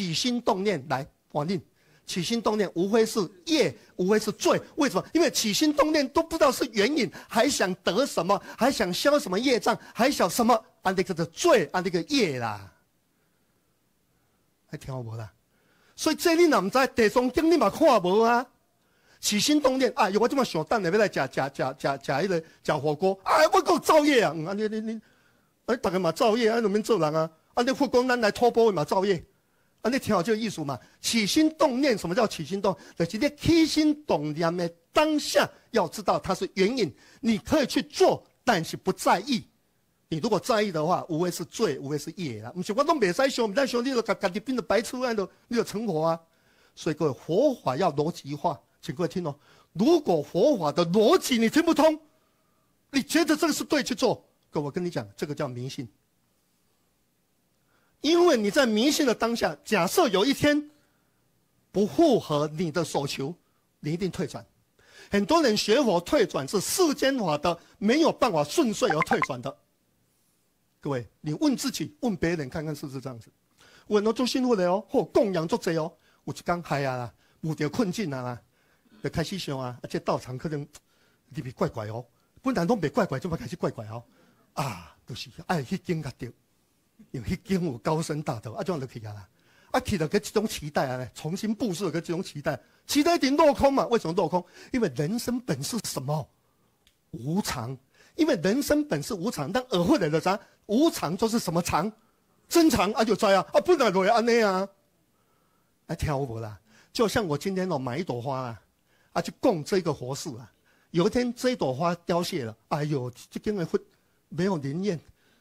起心动念来我念，起心动念无非是业，无非是罪。为什么？因为起心动念都不知道是原因，还想得什么？还想消什么业障？还想什么？啊、那个的罪，啊、那个业啦？还听无啦？所以这你哪唔知《地藏经》，你嘛看无啊？起心动念，有我这么想等下要来吃吃吃吃吃一个吃火锅，哎，我够造业啊！嗯，安尼你你哎，大家嘛造业，啊，农民做人啊？啊，你佛光咱来托钵嘛造业。啊，那挺好，就艺术嘛。起心动念，什么叫起心动？就今天起心动念的当下，要知道它是原因。你可以去做，但是不在意。你如果在意的话，无非是罪，无非是业啦。不是我都没在想，没在想，你就感觉变得白痴，样的，你就成佛啊？所以各位，佛法要逻辑化，请各位听哦。如果佛法的逻辑你听不通，你觉得这个是对去做，哥，我跟你讲，这个叫迷信。因为你在迷信的当下，假设有一天不符合你的所求，你一定退转。很多人学佛退转是世间法的，没有办法顺遂而退转的。各位，你问自己，问别人看看是不是这样子？问我做幸福的哦，或供养作济哦，有一天哎呀，遇到困境啊，就开始想啊，啊这道场可能特别怪怪哦，本来都没怪怪，怎么开始怪怪哦？啊，就是爱去感觉掉。有迄根有高深大叫，啊样就去啊啦，啊去了个这种期待啊重新布设个这种期待，期待一定落空嘛？为什么落空？因为人生本是什么？无常。因为人生本是无常，但而后来的啥？无常就是什么常？真常啊就这啊，啊不能不安尼啊。啊跳舞啦？就像我今天我买一朵花啊，啊去供这个佛事啊，有一天这一朵花凋谢了，哎呦，这根会没有灵验。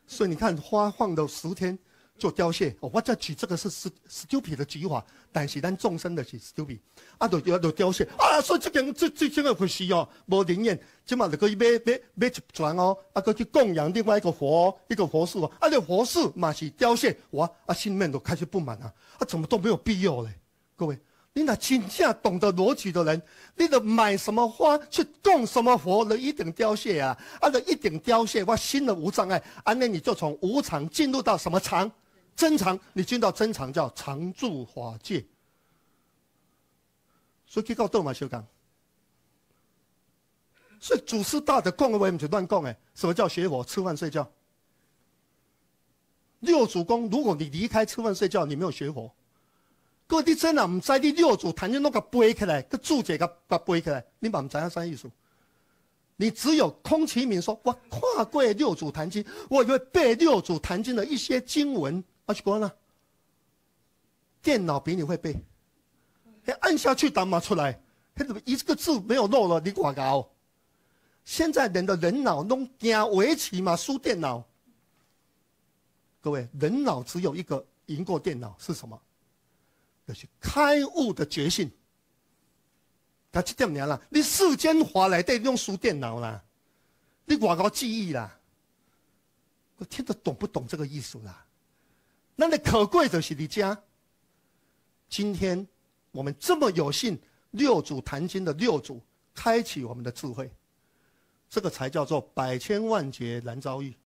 所以你看花放到十天就凋谢。哦，我这举这个是 stu stu pi d 的举法，但是咱众生的是 stu pi，d 啊，都都凋谢啊。所以这件最最真的佛事哦，无灵验，起嘛就可以买买买一船哦，啊，去供养另外一个佛，一个佛寺哦，啊，这佛寺嘛是凋谢，我啊心里面都开始不满啊，啊，怎么都没有必要嘞，各位。那真正懂得逻辑的人，你著买什么花去供什么佛，你一定凋谢啊！啊，照一定凋谢。我心的无障碍，安尼你就从无常进入到什么常？真常，你进到真常叫常住法界。所以去搞道嘛，修刚。所以祖师大的供的，我唔是乱供诶。什么叫学佛？吃饭睡觉。六祖公，如果你离开吃饭睡觉，你没有学佛。各位，你真啊，唔知你六祖坛经那个背起来，佮注解个背起来，你嘛唔知阿啥意思。你只有空启敏说，我跨过六祖坛经，我会背六祖坛经的一些经文，阿是讲啦。电脑比你会背，你按下去打码出来，一个字没有漏了，你呱搞。现在人的人脑拢惊围棋嘛输电脑。各位，人脑只有一个赢过电脑是什么？就是开悟的决心。他这点念啦，你世间华来得用输电脑啦，你外国记忆啦，我听得懂不懂这个意思啦？那你可贵的是你家。今天我们这么有幸，六祖坛经的六祖开启我们的智慧，这个才叫做百千万劫难遭遇。